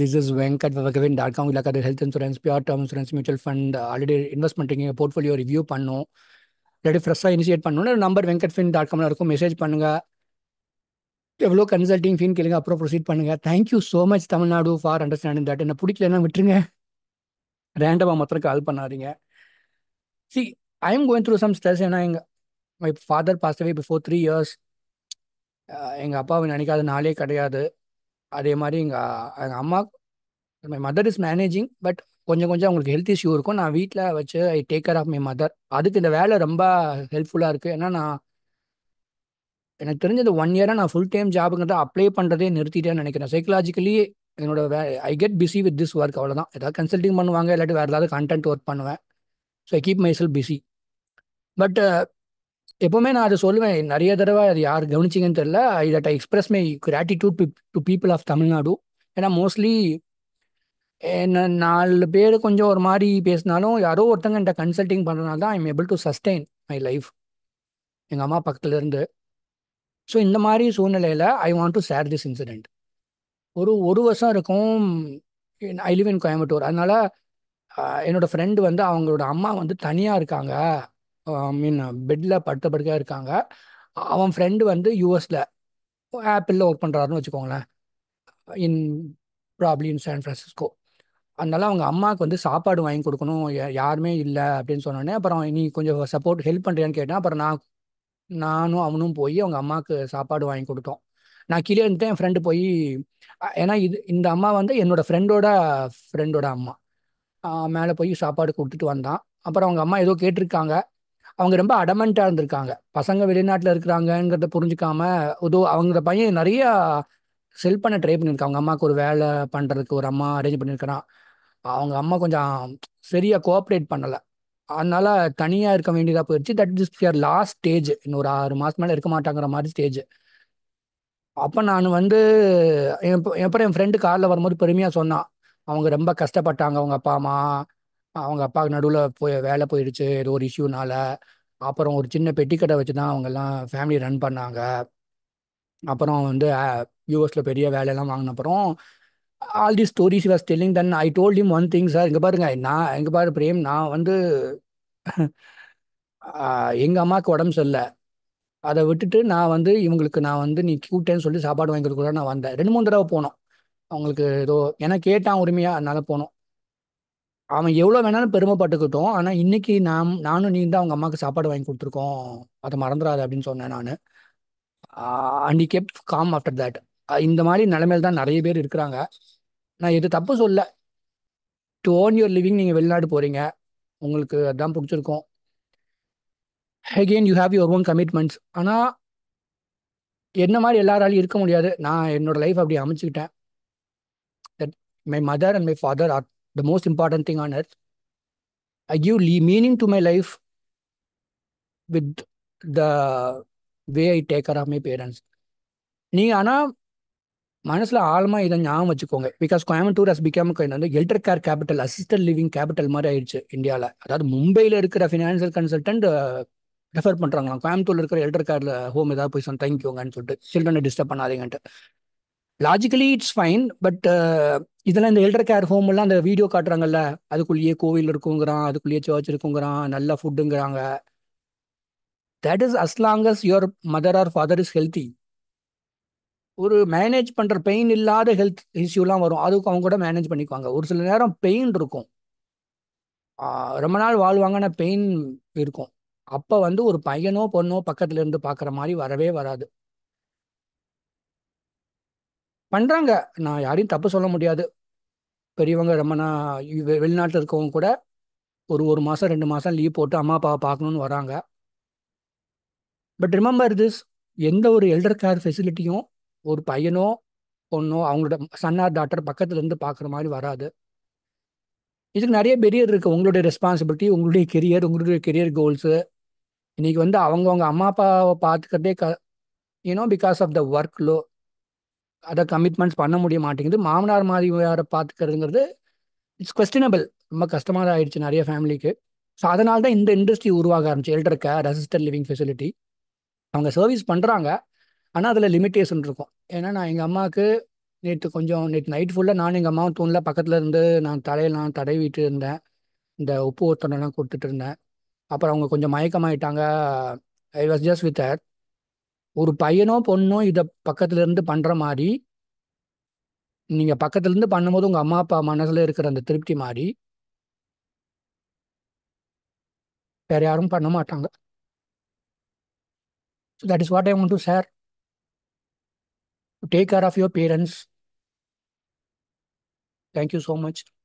This is Venkat Venkat Vavakavin, Darkam Ilakada Health Insurance, Pure Term insurance Mutual Fund, already investment நீங்கள் portfolio review பண்ணோம் இல்லாட்டி ஃப்ரெஷ்ஷாக initiate பண்ணோன்னா number Venkat fin dot காமில் இருக்கும் மெசேஜ் பண்ணுங்கள் எவ்வளோ கன்சல்ட்டிங் ஃபீன் கேளுங்க அப்புறம் ப்ரொசீட் பண்ணுங்கள் thank you so much Tamil Nadu for understanding that என்ன பிடிக்கலன்னா விட்டுருங்க ரேண்டமாக மொத்தம் கால் பண்ணாதீங்க see I am going through some stress ஏன்னா எங்கள் my father passed away before three years எங்கள் அப்பாவை நினைக்காத நாளே கிடையாது அதே மாதிரி எங்கள் எங்கள் அம்மா my mother is managing but கொஞ்சம் கொஞ்சம் அவங்களுக்கு ஹெல்த் இஷ்யூ இருக்கும் நான் வீட்டில் வச்சு I take care of my mother அதுக்கு இந்த வேலை ரொம்ப ஹெல்ப்ஃபுல்லாக இருக்குது ஏன்னா நான் எனக்கு தெரிஞ்ச இந்த ஒன் இயராக நான் ஃபுல் டைம் ஜாபுங்கிறத அப்ளை பண்ணுறதே நிறுத்திட்டேன்னு நினைக்கிறேன் சைக்கலாஜிக்கலி என்னோட way I get busy with this work அவ்வளோதான் ஏதாவது கன்சல்டிங் பண்ணுவாங்க இல்லாட்டி வேறு ஏதாவது கண்டென்ட் ஒர்க் பண்ணுவேன் so I keep my self busy but எப்போவுமே நான் அதை சொல்லுவேன் நிறைய தடவை அது யார் கவனிச்சிங்கன்னு தெரில I that I express my gratitude to people of Tamil Nadu ஏன்னா மோஸ்ட்லி என்ன நாலு பேர் கொஞ்சம் ஒரு மாதிரி பேசினாலும் யாரோ ஒருத்தங்க என்கிட்ட கன்சல்ட்டிங் பண்ணுறதுனால தான் I'm able to sustain my life எங்கள் அம்மா பக்கத்தில் இருந்து ஸோ இந்த மாதிரி சூழ்நிலையில் I want to share this incident ஒரு ஒரு வருஷம் இருக்கும் ஐ லிவ் இன் கோயம்புத்தூர் அதனால் என்னோடய ஃப்ரெண்டு வந்து அவங்களோட அம்மா வந்து தனியாக இருக்காங்க மீன் பெட்டில் படுத்த படுக்கையாக இருக்காங்க அவன் ஃப்ரெண்டு வந்து யூஎஸில் ஆப்பிளில் ஒர்க் பண்ணுறாருன்னு வச்சுக்கோங்களேன் in probably in San Francisco அவங்க அம்மாவுக்கு வந்து சாப்பாடு வாங்கி கொடுக்கணும் யாருமே இல்லை அப்படின்னு சொன்னோடனே அப்புறம் நீ கொஞ்சம் சப்போர்ட் ஹெல்ப் பண்ணுறியான்னு கேட்டேன் அப்புறம் நான் நானும் அவனும் போய் அவங்க அம்மாவுக்கு சாப்பாடு வாங்கி கொடுத்தோம் நான் கீழே இருந்து என் ஃப்ரெண்டு போய் ஏன்னா இது இந்த அம்மா வந்து என்னோடய ஃப்ரெண்டோட ஃப்ரெண்டோட அம்மா மேலே போய் சாப்பாடு கொடுத்துட்டு வந்தான் அப்புறம் அவங்க அம்மா ஏதோ கேட்டிருக்காங்க அவங்க ரொம்ப அடமெண்ட்டாக இருந்திருக்காங்க பசங்க வெளிநாட்டில் இருக்கிறாங்கங்கிறத புரிஞ்சுக்காம உதோ அவங்க பையன் நிறையா செல் பண்ண ட்ரை பண்ணியிருக்காங்க அவங்க அம்மாவுக்கு ஒரு வேலை பண்ணுறதுக்கு ஒரு அம்மா அரேஞ்ச் பண்ணியிருக்கிறான் அவங்க அம்மா கொஞ்சம் சரியாக கோஆப்ரேட் பண்ணலை அதனால தனியாக இருக்க வேண்டியதாக போயிடுச்சு that is fear last stage இன்னும் ஒரு ஆறு மாதம் மேலே இருக்க மாட்டாங்கிற மாதிரி ஸ்டேஜ் அப்போ நான் வந்து என் அப்புறம் என் ஃப்ரெண்டு காரில் வரும்போது பெருமையாக சொன்னான் அவங்க ரொம்ப கஷ்டப்பட்டாங்க அவங்க அப்பா அம்மா அவங்க அப்பாவுக்கு நடுவில் போய் வேலை போயிடுச்சு ஏதோ ஒரு இஷ்யூனால அப்புறம் ஒரு சின்ன பெட்டிக்கடை வச்சு தான் அவங்கெல்லாம் ஃபேமிலி ரன் பண்ணாங்க அப்புறம் வந்து யூஎஸில் பெரிய வேலையெல்லாம் வாங்கினப்புறம் all the stories was telling then I told him one thing sir இங்கே பாருங்க நான் எங்கே பாரு பிரேம் நான் வந்து எங்கள் அம்மாவுக்கு உடம்பு சொல்ல அதை விட்டுட்டு நான் வந்து இவங்களுக்கு நான் வந்து நீ கூட்டேன்னு சொல்லி சாப்பாடு வாங்கி கூட நான் வந்தேன் ரெண்டு மூணு தடவை போனோம் அவங்களுக்கு ஏதோ ஏன்னா கேட்டான் உரிமையாக அதனால போனோம் அவன் எவ்வளோ வேணாலும் பெருமைப்பட்டுக்கிட்டோம் ஆனால் இன்னைக்கு நாம் நானும் நீ தான் அவங்க அம்மாவுக்கு சாப்பாடு வாங்கி கொடுத்துருக்கோம் அதை மறந்துடாது அப்படின்னு சொன்னேன் நான் and keep calm after that இந்த மாதிரி நிலைமையில் தான் நிறைய பேர் இருக்கிறாங்க நான் எது தப்பு சொல்ல டு ஓன் யுவர் லிவிங் நீங்கள் வெளிநாடு போகிறீங்க உங்களுக்கு அதான் பிடிச்சிருக்கும் again you have your own commitments ஆனால் என்ன மாதிரி எல்லாராலையும் இருக்க முடியாது நான் என்னோடய லைஃப் அப்படி அமைச்சுக்கிட்டேன் that my mother and my father are the most important thing on earth. I give meaning to my life with the way I take care of my parents நீங்கள் ஆனால் மனசில் ஆழமாக இதை ஞாபகம் வச்சுக்கோங்க பிகாஸ் கோயம்புத்தூர் அஸ் பிகாம் வந்து elder care capital assistant living capital மாதிரி ஆயிடுச்சு இந்தியாவில் அதாவது மும்பையில் இருக்கிற ஃபினான்சியல் கன்சல்டன்ட் ரெஃபர் பண்ணுறாங்களாம் கோயம்புத்தூரில் இருக்கிற எல்டர் கேரில் ஹோம் ஏதாவது போய் தேங்க்யூங்கன்னு சொல்லிட்டு சில்ட்ரனை டிஸ்டர்ப் பண்ணாதீங்கன்ட்டு லாஜிக்கலி இட்ஸ் ஃபைன் பட் இதெல்லாம் இந்த எல்டர் கேர் ஹோம் எல்லாம் அந்த வீடியோ காட்டுறாங்கல்ல அதுக்குள்ளேயே கோவில் இருக்குங்கிறான் அதுக்குள்ளேயே சர்ச் இருக்குங்கிறான் நல்ல ஃபுட்டுங்கிறாங்க that is as long as your mother or father is healthy ஒரு மேனேஜ் பண்ணுற பெயின் இல்லாத ஹெல்த் இஷ்யூலாம் வரும் அதுக்கு அவங்க கூட மேனேஜ் பண்ணிக்குவாங்க ஒரு சில நேரம் பெயின் இருக்கும் ரொம்ப நாள் வாழ்வாங்க ஆனால் பெயின் இருக்கும் அப்போ வந்து ஒரு பையனோ பொண்ணோ பக்கத்துலேருந்து இருந்து பார்க்குற மாதிரி வரவே வராது பண்ணுறாங்க நான் யாரையும் தப்பு சொல்ல முடியாது பெரியவங்க ரொம்ப நான் வெளிநாட்டில் இருக்கவங்க கூட ஒரு ஒரு மாதம் ரெண்டு மாதம் லீவ் போட்டு அம்மா அப்பாவை பார்க்கணுன்னு வராங்க பட் ரிமெம்பர் திஸ் எந்த ஒரு எல்டர் கேர் ஃபெசிலிட்டியும் ஒரு பையனோ பொண்ணோ அவங்களோட சன்னார் டாக்டர் பக்கத்துலேருந்து பார்க்குற மாதிரி வராது இதுக்கு நிறைய பெரியர் இருக்குது உங்களுடைய ரெஸ்பான்சிபிலிட்டி உங்களுடைய கெரியர் உங்களுடைய கெரியர் கோல்ஸு இன்றைக்கி வந்து அவங்கவுங்க அம்மா அப்பாவை பார்த்துக்கிறதே க you know because of the workload அதை கமிட்மெண்ட்ஸ் பண்ண முடிய மாட்டேங்குது மாமனார் மாமியாரை பார்த்துக்கிறதுங்கிறது இட்ஸ் கொஸ்டினபிள் ரொம்ப கஷ்டமாக ஆயிடுச்சு நிறைய ஃபேமிலிக்கு ஸோ அதனால தான் இந்த இண்டஸ்ட்ரி உருவாக ஆரம்பிச்சு elder care assistant living facility அவங்க சர்வீஸ் பண்ணுறாங்க ஆனால் அதில் லிமிட்டேஷன் இருக்கும் ஏன்னா நான் எங்கள் அம்மாவுக்கு நேற்று கொஞ்சம் நேற்று நைட் ஃபுல்லாக நான் எங்கள் அம்மாவும் தூணில் பக்கத்தில் இருந்து நான் தலையில் நான் தடவிட்டு இருந்தேன் இந்த உப்பு ஒத்தனெல்லாம் கொடுத்துட்டு இருந்தேன் அப்புறம் அவங்க கொஞ்சம் மயக்கமாயிட்டாங்க I was just with her ஒரு பையனோ பொண்ணோ இதை பக்கத்துல இருந்து பண்ற மாதிரி நீங்க பக்கத்துல இருந்து பண்ணும்போது உங்க அம்மா அப்பா மனசுல இருக்கிற அந்த திருப்தி மாதிரி வேற யாரும் பண்ண மாட்டாங்க so that is what I want to share take care of your parents thank you so much